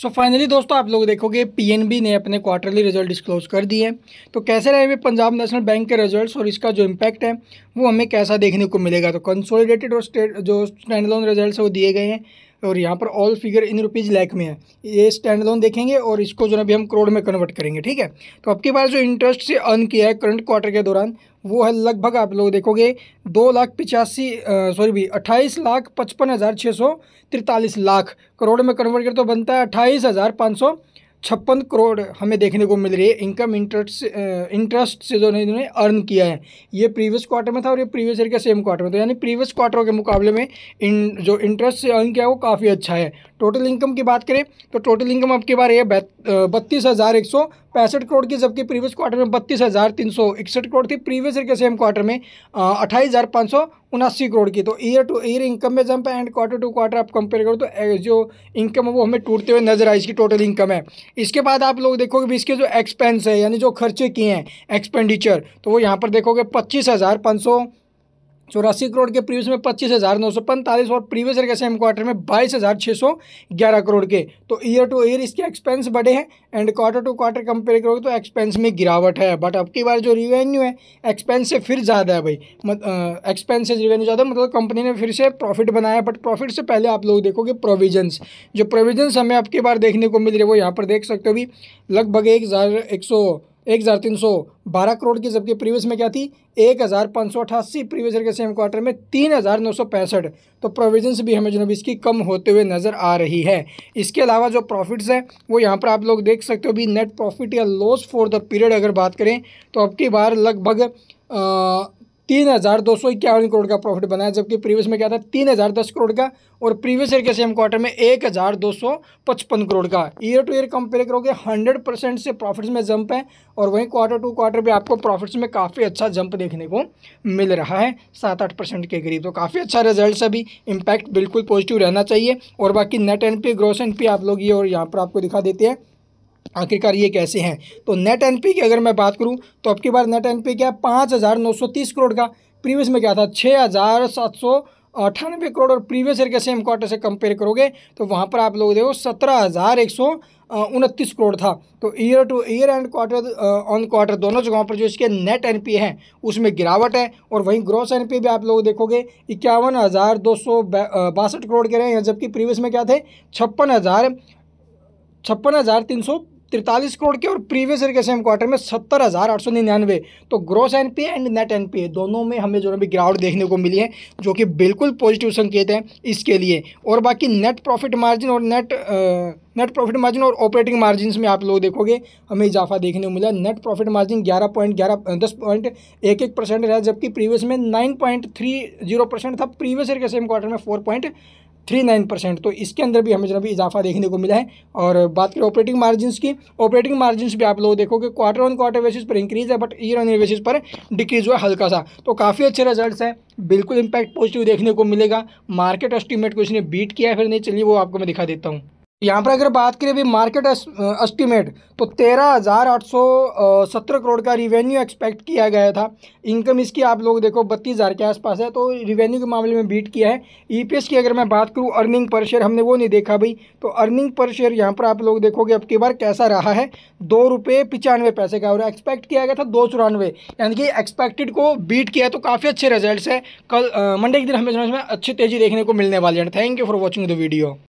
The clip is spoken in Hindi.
सो so फाइनली दोस्तों आप लोग देखोगे पीएनबी ने अपने क्वार्टरली रिजल्ट डिस्क्लोज कर दिए हैं तो कैसे रहेंगे पंजाब नेशनल बैंक के रिजल्ट्स और इसका जो इम्पैक्ट है वो हमें कैसा देखने को मिलेगा तो कंसोलिडेटेड और स्टेट जो स्टैंड लोन रिजल्ट वो दिए गए हैं और यहाँ पर all figure in rupees lakh में है ये स्टैंड लोन देखेंगे और इसको जो है अभी हम करोड़ में कन्वर्ट करेंगे ठीक है तो आपके पास जो इंटरेस्ट से अर्न किया है करंट क्वार्टर के दौरान वो है लगभग आप लोग देखोगे दो लाख पिचासी सॉरी भी अट्ठाईस लाख पचपन हज़ार छः सौ तिरतालीस लाख करोड़ में कन्वर्ट कर तो बनता है अट्ठाईस हज़ार पाँच सौ छप्पन करोड़ हमें देखने को मिल रही है इनकम इंटरेस्ट इंटरेस्ट से जो इन्होंने अर्न किया है ये प्रीवियस क्वार्टर में था और ये प्रीवियस ईयर के सेम क्वार्टर में था यानी प्रीवियस क्वार्टरों के मुकाबले में इन जो इंटरेस्ट से अर्न किया है वो काफ़ी अच्छा है टोटल इनकम की बात करें तो टोटल इनकम आपके बार ये बत्तीस हज़ार एक सौ पैंसठ करोड़ की जबकि प्रीवियस क्वार्टर में बत्तीस हज़ार तीन सौ इकसठ करोड़ थी प्रीवियस ईयर के सेम क्वार्टर में अट्ठाईस हज़ार पाँच सौ उनासी करोड़ की तो ईयर टू ईयर इनकम में jump and quarter to quarter आप कंपेयर करो तो जो इनकम है वो हमें टूटते हुए नजर आई इसकी टोटल इनकम है इसके बाद आप लोग देखोगे भी इसके जो एक्सपेंस है यानी जो खर्चे किए हैं एक्सपेंडिचर तो वो यहाँ पर देखोगे पच्चीस हज़ार पाँच सौ चौरासी करोड़ के प्रीवियस में पच्चीस हज़ार नौ सौ पैंतालीस और प्रीवियस ईयर के सेम क्वार्टर में बाईस हज़ार छः सौ ग्यारह करोड़ के तो ईयर टू ईयर इसके एक्सपेंस बढ़े हैं and quarter to quarter compare करोगे तो एक्सपेंस में गिरावट है बट अब की बार जो रिवेन्यू है एक्सपेंस से फिर ज़्यादा है भाई एक्सपेंस रिवेन्यू ज़्यादा मतलब कंपनी ने फिर से प्रॉफिट बनाया बट प्रॉफिट से पहले आप लोग देखोगे प्रोविजन्स जो प्रोविजन्स हमें अब की बार देखने को मिल रहे वो यहाँ पर देख सकते हो भी लगभग एक हज़ार एक सौ एक हज़ार तीन सौ बारह करोड़ की जबकि प्रीवियस में क्या थी एक हज़ार पाँच सौ अठासी प्रीवियस ईयर के सेम क्वार्टर में तीन हज़ार नौ सौ पैंसठ तो प्रोविजन्स भी हमें जो इसकी कम होते हुए नज़र आ रही है इसके अलावा जो प्रॉफिट्स हैं वो यहाँ पर आप लोग देख सकते हो भी नेट प्रॉफिट या लॉस फॉर द पीरियड अगर बात करें तो अब की बार लगभग तीन हज़ार दो सौ इक्यावन करोड़ का प्रॉफिट बनाया जबकि प्रीवियस में क्या था तीन हज़ार दस करोड़ का और प्रीवियस ईयर के सेम क्वार्टर में एक हज़ार दो सौ पचपन करोड़ का ईयर टू ईयर कंपेयर करोगे हंड्रेड परसेंट से प्रॉफिट्स में जंप है और वहीं क्वार्टर टू क्वार्टर भी आपको प्रॉफिट्स में काफ़ी अच्छा जंप देखने को मिल रहा है सात आठ परसेंट के करीब तो काफ़ी अच्छा रिजल्ट अभी भी इम्पैक्ट बिल्कुल पॉजिटिव रहना चाहिए और बाकी net N P gross N P आप लोग ये और यहाँ पर आपको दिखा देते हैं आखिरकार ये कैसे हैं तो नेट एनपी की अगर मैं बात करूं तो अब की बार नेट एनपी क्या है पाँच हज़ार नौ सौ तीस करोड़ का प्रीवियस में क्या था छः हज़ार सात सौ अठानबे करोड़ और प्रीवियस ईयर के सेम क्वार्टर से कंपेयर करोगे तो वहाँ पर आप लोग देखो सत्रह हज़ार एक सौ उनतीस करोड़ था तो year to year and quarter on quarter दोनों जगहों पर जो इसके नेट एन पी है उसमें गिरावट है और वहीं ग्रॉस एन पी भी आप लोग देखोगे इक्यावन हज़ार दो सौ uh, बासठ करोड़ के रहे हैं जबकि प्रीवियस में क्या थे छप्पन हज़ार छप्पन हज़ार तीन सौ तिरतालीस करोड़ के और प्रीवियस ईयर के सेम क्वार्टर में सत्तर हज़ार आठ सौ निन्यानवे तो gross NPA and net NPA दोनों में हमें जो है अभी गिरावट देखने को मिली है जो कि बिल्कुल पॉजिटिव संकेत है इसके लिए और बाकी नेट प्रॉफिट मार्जिन और नेट नेट प्रॉफिट मार्जिन और ऑपरेटिंग मार्जिन में आप लोग देखोगे हमें इजाफा देखने को मिला नेट प्रॉफिट मार्जिन ग्यारह पॉइंट ग्यारह दस पॉइंट एक एक परसेंट रहा जबकि प्रीवियस में nine point three zero percent था प्रीवियस ईयर के सेम क्वार्टर में four point three nine percent तो इसके अंदर भी हमें जरा भी इजाफा देखने को मिला है और बात करें ऑपरेटिंग मार्जिन की ऑपरेटिंग मार्जिन भी आप लोग देखोगे क्वार्टर ऑन क्वार्टर बेसिस पर इंक्रीज है but year on year basis पर डिक्रीज हुआ हल्का सा तो काफ़ी अच्छे रिजल्ट हैं बिल्कुल इंपैक्ट पॉजिटिव देखने को मिलेगा मार्केट एस्टिमेट को इसने बीट किया है फिर नहीं चलिए वो आपको मैं दिखा देता हूँ यहाँ पर अगर बात करें अभी मार्केट एस्टिमेट तो तेरह हज़ार आठ सौ सत्रह करोड़ का रिवेन्यू एक्सपेक्ट किया गया था इनकम इसकी आप लोग देखो बत्तीस हज़ार के आसपास है तो रिवेन्यू के मामले में बीट किया है ईपीएस e की अगर मैं बात करूँ अर्निंग पर शेयर हमने वो नहीं देखा भाई तो अर्निंग पर शेयर यहाँ पर आप लोग देखोगे अब की बार कैसा रहा है दो रुपये पैसे का और एक्सपेक्ट किया गया था दो चौरानवे यानी कि एक्सपेक्टेड को बीट किया तो काफ़ी अच्छे रिजल्ट है कल मंडे के दिन हमें अच्छी तेज़ी देखने को मिलने वाले हैं thank you for watching the video